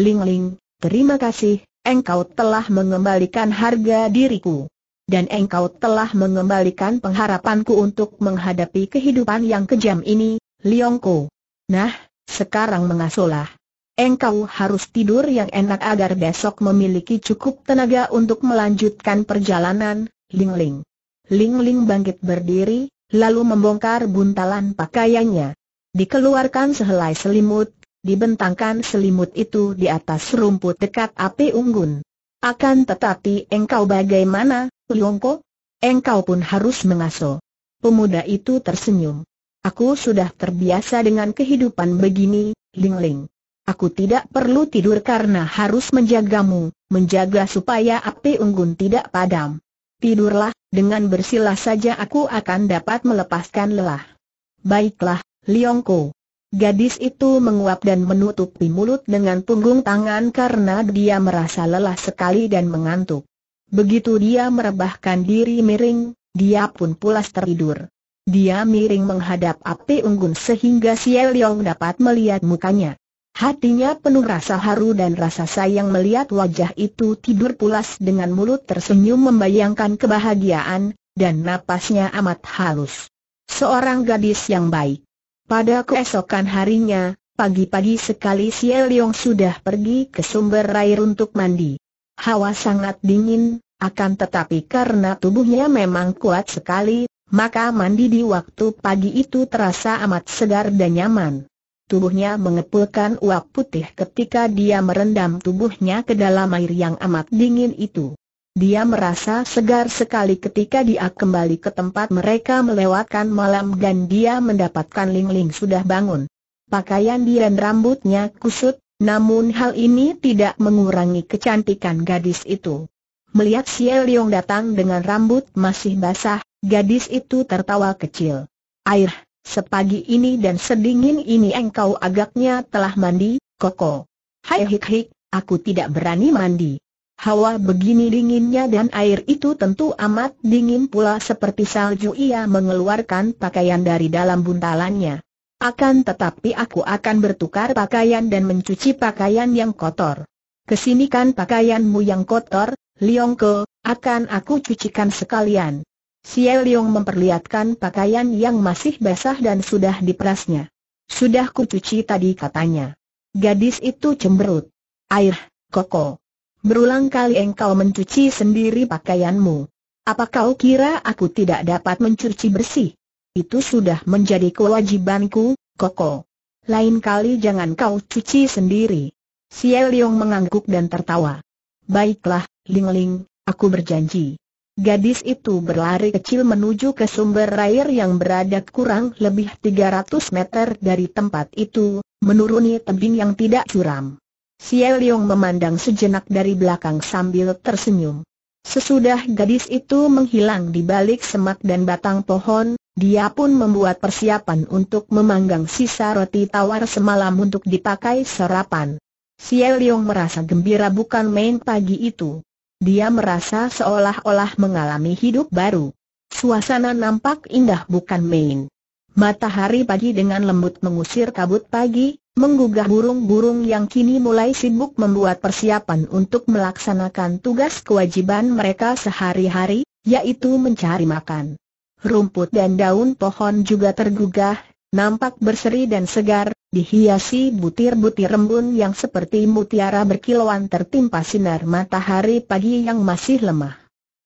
Ling Ling, terima kasih, engkau telah mengembalikan harga diriku. Dan engkau telah mengembalikan pengharapanku untuk menghadapi kehidupan yang kejam ini, Liongko. Nah, sekarang mengasuhlah." engkau harus tidur yang enak agar besok memiliki cukup tenaga untuk melanjutkan perjalanan, Ling Ling. Ling Ling bangkit berdiri, lalu membongkar buntalan pakaiannya. Dikeluarkan sehelai selimut, dibentangkan selimut itu di atas rumput dekat api unggun. Akan tetapi engkau bagaimana, Liongko? Engkau pun harus mengaso. Pemuda itu tersenyum. Aku sudah terbiasa dengan kehidupan begini, Ling Ling. Aku tidak perlu tidur karena harus menjagamu, menjaga supaya api unggun tidak padam. Tidurlah, dengan bersilah saja aku akan dapat melepaskan lelah. Baiklah, Liongko. Gadis itu menguap dan menutupi mulut dengan punggung tangan karena dia merasa lelah sekali dan mengantuk. Begitu dia merebahkan diri miring, dia pun pulas tertidur. Dia miring menghadap api unggun sehingga Xie Liong dapat melihat mukanya. Hatinya penuh rasa haru dan rasa sayang melihat wajah itu tidur pulas dengan mulut tersenyum membayangkan kebahagiaan, dan napasnya amat halus. Seorang gadis yang baik. Pada keesokan harinya, pagi-pagi sekali si Yong sudah pergi ke sumber air untuk mandi. Hawa sangat dingin, akan tetapi karena tubuhnya memang kuat sekali, maka mandi di waktu pagi itu terasa amat segar dan nyaman. Tubuhnya mengepulkan uap putih ketika dia merendam tubuhnya ke dalam air yang amat dingin itu. Dia merasa segar sekali ketika dia kembali ke tempat mereka melewatkan malam dan dia mendapatkan Ling Ling sudah bangun. Pakaian dia dan rambutnya kusut, namun hal ini tidak mengurangi kecantikan gadis itu. Melihat Xie Liong datang dengan rambut masih basah, gadis itu tertawa kecil. Air, Sepagi ini dan sedingin ini engkau agaknya telah mandi, koko. Hai hik hik, aku tidak berani mandi. Hawa begini dinginnya dan air itu tentu amat dingin pula seperti salju ia mengeluarkan pakaian dari dalam buntalannya. Akan tetapi aku akan bertukar pakaian dan mencuci pakaian yang kotor. Kesinikan pakaianmu yang kotor, Liongko, akan aku cucikan sekalian. Xie Liong memperlihatkan pakaian yang masih basah dan sudah diperasnya. Sudah ku cuci tadi katanya. Gadis itu cemberut. Air, koko. Berulang kali engkau mencuci sendiri pakaianmu. Apa kau kira aku tidak dapat mencuci bersih? Itu sudah menjadi kewajibanku, koko. Lain kali jangan kau cuci sendiri. Xie Liong mengangguk dan tertawa. Baiklah, Lingling, aku berjanji. Gadis itu berlari kecil menuju ke sumber air yang berada kurang lebih 300 meter dari tempat itu, menuruni tebing yang tidak curam. Xie Leong memandang sejenak dari belakang sambil tersenyum. Sesudah gadis itu menghilang di balik semak dan batang pohon, dia pun membuat persiapan untuk memanggang sisa roti tawar semalam untuk dipakai sarapan. Xie Leong merasa gembira bukan main pagi itu. Dia merasa seolah-olah mengalami hidup baru. Suasana nampak indah bukan main. Matahari pagi dengan lembut mengusir kabut pagi, menggugah burung-burung yang kini mulai sibuk membuat persiapan untuk melaksanakan tugas kewajiban mereka sehari-hari, yaitu mencari makan. Rumput dan daun pohon juga tergugah, nampak berseri dan segar, dihiasi butir-butir embun yang seperti mutiara berkilauan tertimpa sinar matahari pagi yang masih lemah.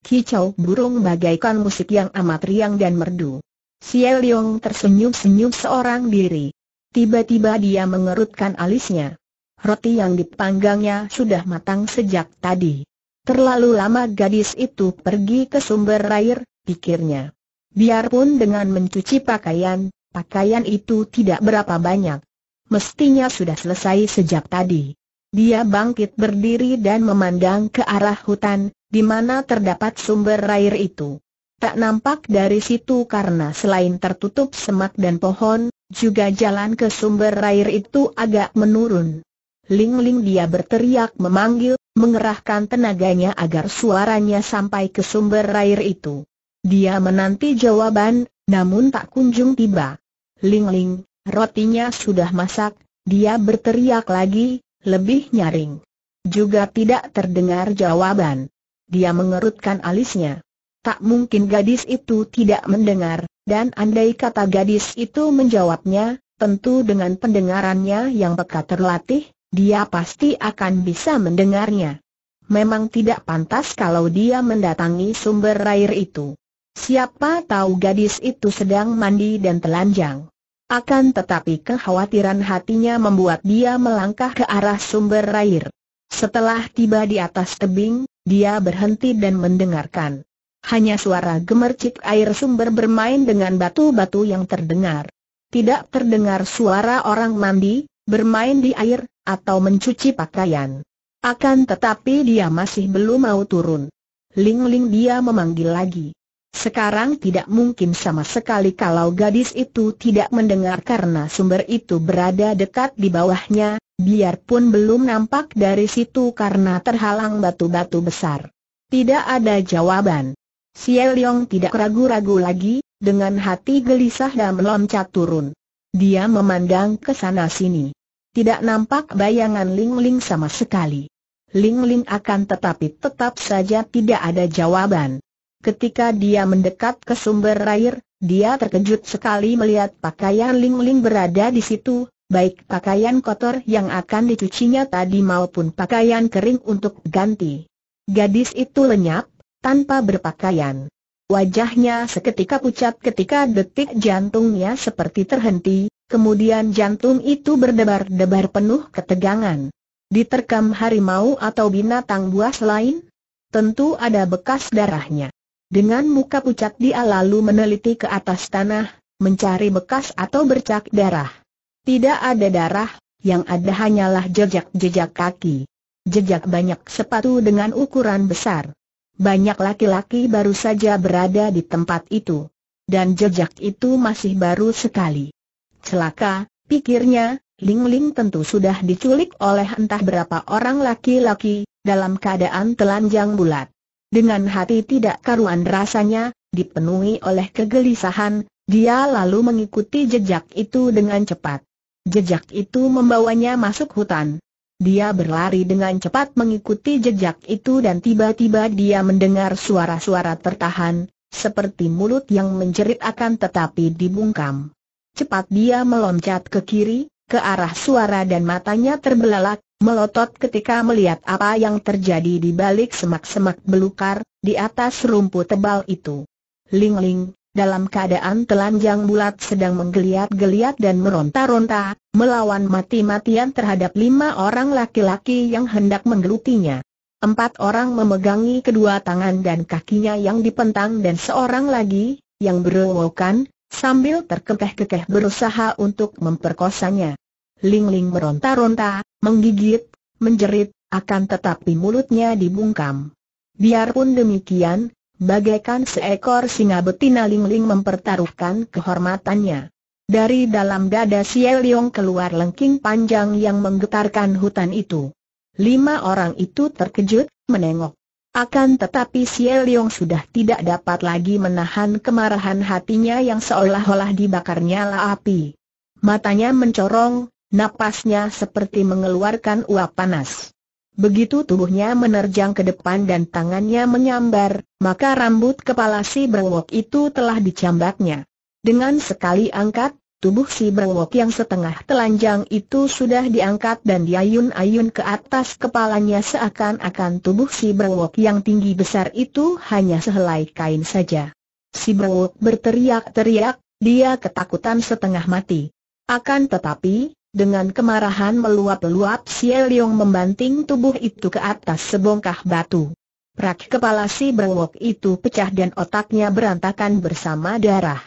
Kicau burung bagaikan musik yang amat riang dan merdu. Xie Leong tersenyum-senyum seorang diri. Tiba-tiba dia mengerutkan alisnya. Roti yang dipanggangnya sudah matang sejak tadi. Terlalu lama gadis itu pergi ke sumber air, pikirnya. Biarpun dengan mencuci pakaian, Pakaian itu tidak berapa banyak. Mestinya sudah selesai sejak tadi. Dia bangkit berdiri dan memandang ke arah hutan, di mana terdapat sumber air itu. Tak nampak dari situ karena selain tertutup semak dan pohon, juga jalan ke sumber air itu agak menurun. Ling-ling dia berteriak memanggil, mengerahkan tenaganya agar suaranya sampai ke sumber air itu. Dia menanti jawaban, namun tak kunjung tiba. Ling Ling, rotinya sudah masak, dia berteriak lagi, lebih nyaring. Juga tidak terdengar jawaban. Dia mengerutkan alisnya. Tak mungkin gadis itu tidak mendengar, dan andai kata gadis itu menjawabnya, tentu dengan pendengarannya yang peka terlatih, dia pasti akan bisa mendengarnya. Memang tidak pantas kalau dia mendatangi sumber air itu. Siapa tahu gadis itu sedang mandi dan telanjang. Akan tetapi kekhawatiran hatinya membuat dia melangkah ke arah sumber air. Setelah tiba di atas tebing, dia berhenti dan mendengarkan. Hanya suara gemercik air sumber bermain dengan batu-batu yang terdengar. Tidak terdengar suara orang mandi, bermain di air, atau mencuci pakaian. Akan tetapi dia masih belum mau turun. Ling-ling dia memanggil lagi. Sekarang tidak mungkin sama sekali kalau gadis itu tidak mendengar karena sumber itu berada dekat di bawahnya, biarpun belum nampak dari situ karena terhalang batu-batu besar. Tidak ada jawaban. Siel Leong tidak ragu-ragu lagi, dengan hati gelisah dan meloncat turun. Dia memandang ke sana sini. Tidak nampak bayangan Ling Ling sama sekali. Ling Ling akan tetapi tetap saja tidak ada jawaban. Ketika dia mendekat ke sumber air, dia terkejut sekali melihat pakaian Ling Ling berada di situ, baik pakaian kotor yang akan dicucinya tadi maupun pakaian kering untuk ganti. Gadis itu lenyap, tanpa berpakaian. Wajahnya seketika pucat ketika detik jantungnya seperti terhenti, kemudian jantung itu berdebar-debar penuh ketegangan. Diterkam harimau atau binatang buas lain? Tentu ada bekas darahnya. Dengan muka pucat dia lalu meneliti ke atas tanah, mencari bekas atau bercak darah. Tidak ada darah, yang ada hanyalah jejak-jejak kaki. Jejak banyak sepatu dengan ukuran besar. Banyak laki-laki baru saja berada di tempat itu. Dan jejak itu masih baru sekali. Celaka, pikirnya, Ling Ling tentu sudah diculik oleh entah berapa orang laki-laki, dalam keadaan telanjang bulat. Dengan hati tidak karuan rasanya, dipenuhi oleh kegelisahan, dia lalu mengikuti jejak itu dengan cepat. Jejak itu membawanya masuk hutan. Dia berlari dengan cepat mengikuti jejak itu dan tiba-tiba dia mendengar suara-suara tertahan, seperti mulut yang menjerit akan tetapi dibungkam. Cepat dia meloncat ke kiri, ke arah suara dan matanya terbelalak, melotot ketika melihat apa yang terjadi di balik semak-semak belukar, di atas rumput tebal itu. Ling Ling, dalam keadaan telanjang bulat sedang menggeliat-geliat dan meronta-ronta, melawan mati-matian terhadap lima orang laki-laki yang hendak menggelutinya. Empat orang memegangi kedua tangan dan kakinya yang dipentang dan seorang lagi, yang berewokan, sambil terkekeh-kekeh berusaha untuk memperkosanya. Lingling Ling meronta-ronta, menggigit, menjerit, akan tetapi mulutnya dibungkam. Biarpun demikian, bagaikan seekor singa betina Lingling Ling mempertaruhkan kehormatannya. Dari dalam dada Xie Leong keluar lengking panjang yang menggetarkan hutan itu. Lima orang itu terkejut, menengok. Akan tetapi Xie Leong sudah tidak dapat lagi menahan kemarahan hatinya yang seolah-olah dibakar nyala api. Matanya mencorong, Napasnya seperti mengeluarkan uap panas. Begitu tubuhnya menerjang ke depan dan tangannya menyambar, maka rambut kepala si berwok itu telah dicambaknya. Dengan sekali angkat, tubuh si berwok yang setengah telanjang itu sudah diangkat dan diayun-ayun ke atas kepalanya seakan-akan tubuh si berwok yang tinggi besar itu hanya sehelai kain saja. Si berwok berteriak-teriak, dia ketakutan setengah mati. Akan tetapi, dengan kemarahan meluap-luap Si Yong membanting tubuh itu ke atas sebongkah batu. Prak kepala si berwok itu pecah dan otaknya berantakan bersama darah.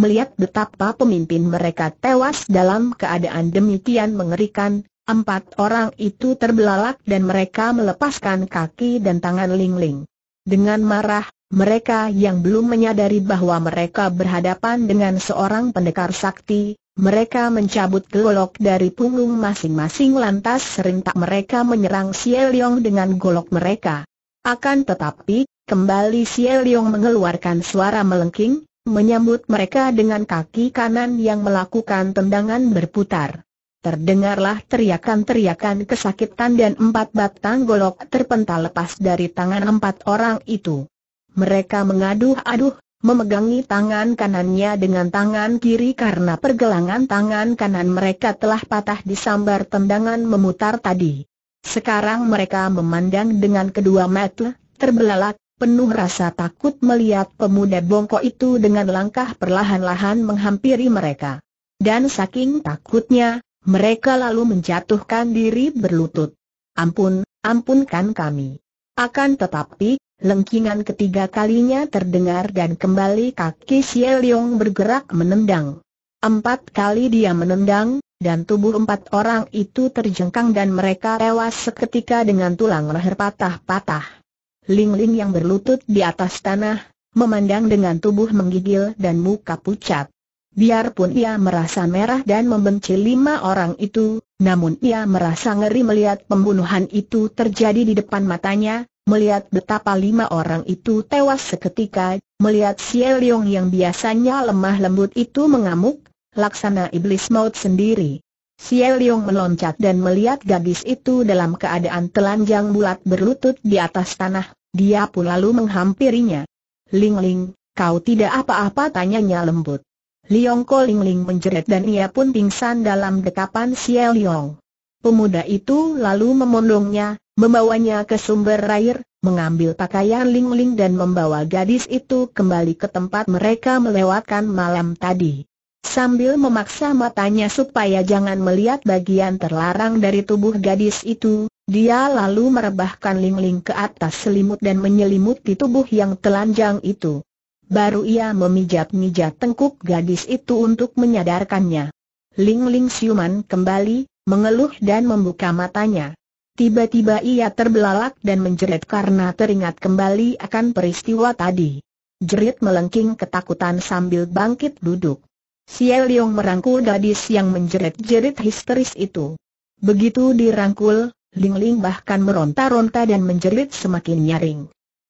Melihat betapa pemimpin mereka tewas dalam keadaan demikian mengerikan, empat orang itu terbelalak dan mereka melepaskan kaki dan tangan Lingling. -ling. Dengan marah, mereka yang belum menyadari bahwa mereka berhadapan dengan seorang pendekar sakti, mereka mencabut golok dari punggung masing-masing lantas serentak mereka menyerang Xie Liong dengan golok mereka. Akan tetapi, kembali Xie Liong mengeluarkan suara melengking, menyambut mereka dengan kaki kanan yang melakukan tendangan berputar. Terdengarlah teriakan-teriakan kesakitan dan empat batang golok terpental lepas dari tangan empat orang itu. Mereka mengaduh-aduh, memegangi tangan kanannya dengan tangan kiri karena pergelangan tangan kanan mereka telah patah disambar tendangan memutar tadi. Sekarang mereka memandang dengan kedua mata, terbelalak, penuh rasa takut melihat pemuda bongkok itu dengan langkah perlahan-lahan menghampiri mereka. Dan saking takutnya, mereka lalu menjatuhkan diri berlutut. Ampun, ampunkan kami. Akan tetapi, Lengkingan ketiga kalinya terdengar dan kembali kaki Xie Liong bergerak menendang. Empat kali dia menendang, dan tubuh empat orang itu terjengkang dan mereka tewas seketika dengan tulang leher patah-patah. Ling-ling yang berlutut di atas tanah, memandang dengan tubuh menggigil dan muka pucat. Biarpun ia merasa merah dan membenci lima orang itu, namun ia merasa ngeri melihat pembunuhan itu terjadi di depan matanya, melihat betapa lima orang itu tewas seketika, melihat si Leong yang biasanya lemah lembut itu mengamuk, laksana iblis maut sendiri. Si Leong meloncat dan melihat gadis itu dalam keadaan telanjang bulat berlutut di atas tanah, dia pun lalu menghampirinya. Ling Ling, kau tidak apa-apa tanyanya lembut. Liong Ko Ling Ling menjerit dan ia pun pingsan dalam dekapan si Leong. Pemuda itu lalu memondongnya, membawanya ke sumber air, mengambil pakaian Ling-Ling dan membawa gadis itu kembali ke tempat mereka melewatkan malam tadi. Sambil memaksa matanya supaya jangan melihat bagian terlarang dari tubuh gadis itu, dia lalu merebahkan Ling-Ling ke atas selimut dan menyelimuti tubuh yang telanjang itu. Baru ia memijat-mijat tengkuk gadis itu untuk menyadarkannya. Ling-Ling siuman kembali, mengeluh dan membuka matanya. Tiba-tiba ia terbelalak dan menjerit karena teringat kembali akan peristiwa tadi. Jerit melengking ketakutan sambil bangkit duduk. Xie Leong merangkul gadis yang menjerit-jerit histeris itu. Begitu dirangkul, Ling Ling bahkan meronta-ronta dan menjerit semakin nyaring.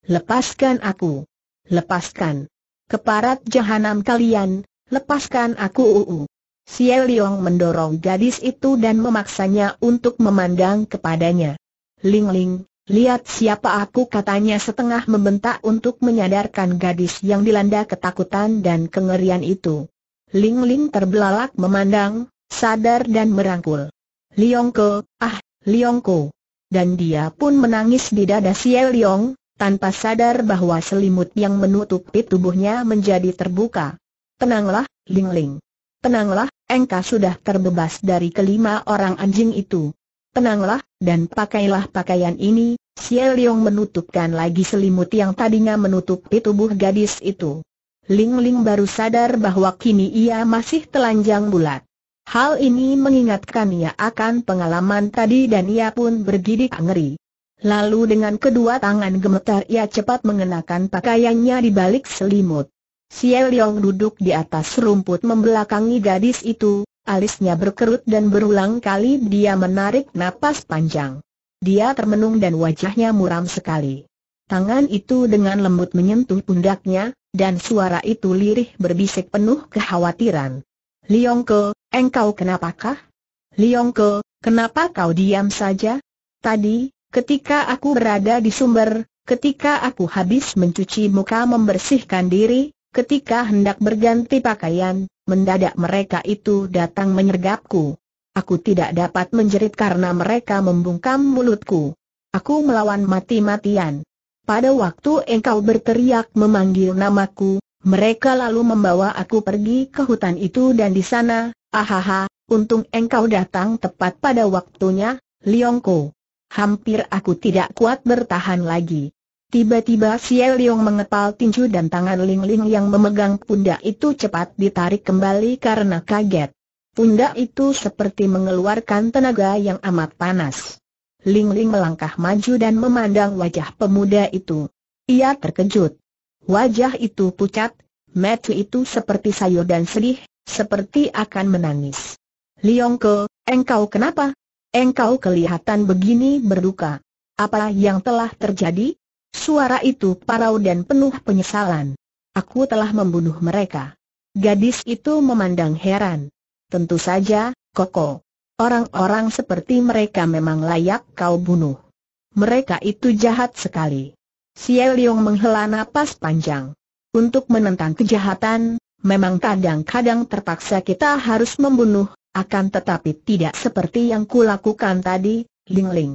Lepaskan aku! Lepaskan! Keparat jahanam kalian, lepaskan aku! Uu. Xie Liong mendorong gadis itu dan memaksanya untuk memandang kepadanya. Ling Ling, lihat siapa aku katanya setengah membentak untuk menyadarkan gadis yang dilanda ketakutan dan kengerian itu. Ling Ling terbelalak memandang, sadar dan merangkul. Liong Ko, ah, Liong Ko. Dan dia pun menangis di dada Xie Liong, tanpa sadar bahwa selimut yang menutupi tubuhnya menjadi terbuka. Tenanglah, Ling Ling. Tenanglah, engkau sudah terbebas dari kelima orang anjing itu. Tenanglah, dan pakailah pakaian ini, Xie Leong menutupkan lagi selimut yang tadinya menutupi tubuh gadis itu. Ling Ling baru sadar bahwa kini ia masih telanjang bulat. Hal ini mengingatkan ia akan pengalaman tadi dan ia pun bergidik ngeri. Lalu dengan kedua tangan gemetar ia cepat mengenakan pakaiannya di balik selimut. Xie Yong duduk di atas rumput membelakangi gadis itu, alisnya berkerut dan berulang kali dia menarik napas panjang. Dia termenung dan wajahnya muram sekali. Tangan itu dengan lembut menyentuh pundaknya, dan suara itu lirih berbisik penuh kekhawatiran. Liongko, engkau kenapakah? Liongko, kenapa kau diam saja? Tadi, ketika aku berada di sumber, ketika aku habis mencuci muka membersihkan diri, Ketika hendak berganti pakaian, mendadak mereka itu datang menyergapku. Aku tidak dapat menjerit karena mereka membungkam mulutku. Aku melawan mati-matian. Pada waktu engkau berteriak memanggil namaku, mereka lalu membawa aku pergi ke hutan itu dan di sana, ahaha, untung engkau datang tepat pada waktunya, Liongko. Hampir aku tidak kuat bertahan lagi. Tiba-tiba Xie Leong mengepal tinju dan tangan Ling Ling yang memegang pundak itu cepat ditarik kembali karena kaget. Pundak itu seperti mengeluarkan tenaga yang amat panas. Ling Ling melangkah maju dan memandang wajah pemuda itu. Ia terkejut. Wajah itu pucat, mata itu seperti sayur dan sedih, seperti akan menangis. Liong Ke, engkau kenapa? Engkau kelihatan begini berduka. Apa yang telah terjadi? Suara itu parau dan penuh penyesalan. Aku telah membunuh mereka. Gadis itu memandang heran. Tentu saja, Koko. Orang-orang seperti mereka memang layak kau bunuh. Mereka itu jahat sekali. Xie Liong menghela napas panjang. Untuk menentang kejahatan, memang kadang-kadang terpaksa kita harus membunuh, akan tetapi tidak seperti yang kulakukan tadi, Ling Ling.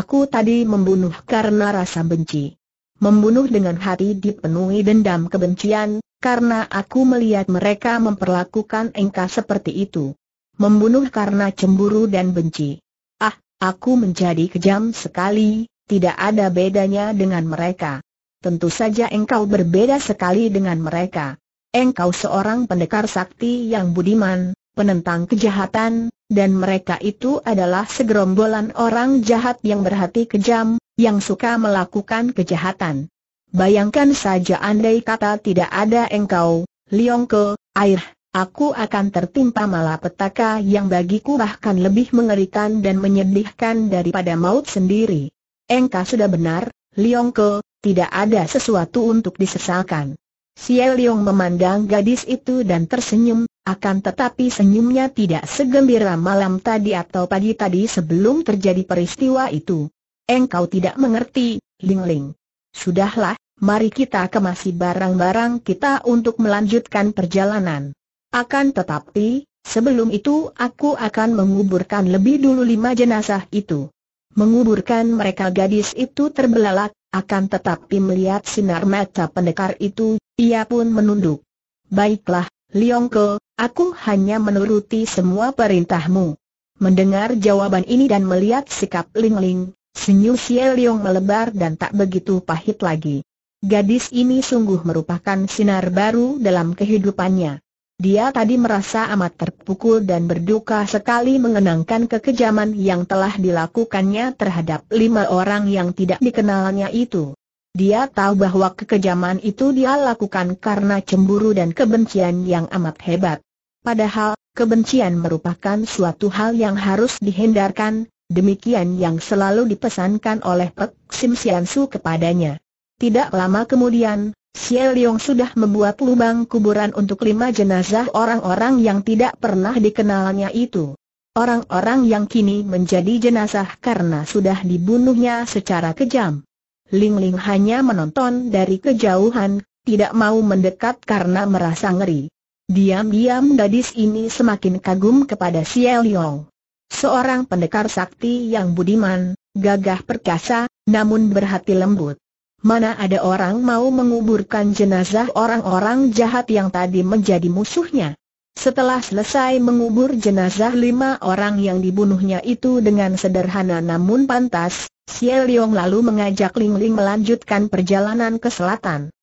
Aku tadi membunuh karena rasa benci. Membunuh dengan hati dipenuhi dendam kebencian, karena aku melihat mereka memperlakukan engkau seperti itu. Membunuh karena cemburu dan benci. Ah, aku menjadi kejam sekali, tidak ada bedanya dengan mereka. Tentu saja engkau berbeda sekali dengan mereka. Engkau seorang pendekar sakti yang budiman, penentang kejahatan, dan mereka itu adalah segerombolan orang jahat yang berhati kejam, yang suka melakukan kejahatan. Bayangkan saja andai kata tidak ada engkau, Liongke, air, aku akan tertimpa malapetaka yang bagiku bahkan lebih mengerikan dan menyedihkan daripada maut sendiri. Engkau sudah benar, Liongke, tidak ada sesuatu untuk disesalkan. Xie Liong memandang gadis itu dan tersenyum, akan tetapi senyumnya tidak segembira malam tadi atau pagi tadi sebelum terjadi peristiwa itu engkau tidak mengerti, Ling Ling. Sudahlah, mari kita kemasi barang-barang kita untuk melanjutkan perjalanan. Akan tetapi, sebelum itu aku akan menguburkan lebih dulu lima jenazah itu. Menguburkan mereka gadis itu terbelalak, akan tetapi melihat sinar mata pendekar itu, ia pun menunduk. Baiklah, Liongko, aku hanya menuruti semua perintahmu. Mendengar jawaban ini dan melihat sikap Ling Ling, Senyum Xie Leong melebar dan tak begitu pahit lagi. Gadis ini sungguh merupakan sinar baru dalam kehidupannya. Dia tadi merasa amat terpukul dan berduka sekali mengenangkan kekejaman yang telah dilakukannya terhadap lima orang yang tidak dikenalnya itu. Dia tahu bahwa kekejaman itu dia lakukan karena cemburu dan kebencian yang amat hebat. Padahal, kebencian merupakan suatu hal yang harus dihindarkan, Demikian yang selalu dipesankan oleh Pek Sim Sian Su kepadanya. Tidak lama kemudian, Xie Yong sudah membuat lubang kuburan untuk lima jenazah orang-orang yang tidak pernah dikenalnya itu. Orang-orang yang kini menjadi jenazah karena sudah dibunuhnya secara kejam. Ling Ling hanya menonton dari kejauhan, tidak mau mendekat karena merasa ngeri. Diam-diam gadis ini semakin kagum kepada Xie Yong. Seorang pendekar sakti yang budiman, gagah perkasa, namun berhati lembut. Mana ada orang mau menguburkan jenazah orang-orang jahat yang tadi menjadi musuhnya? Setelah selesai mengubur jenazah lima orang yang dibunuhnya itu dengan sederhana namun pantas, Xie Liong lalu mengajak Ling Ling melanjutkan perjalanan ke selatan.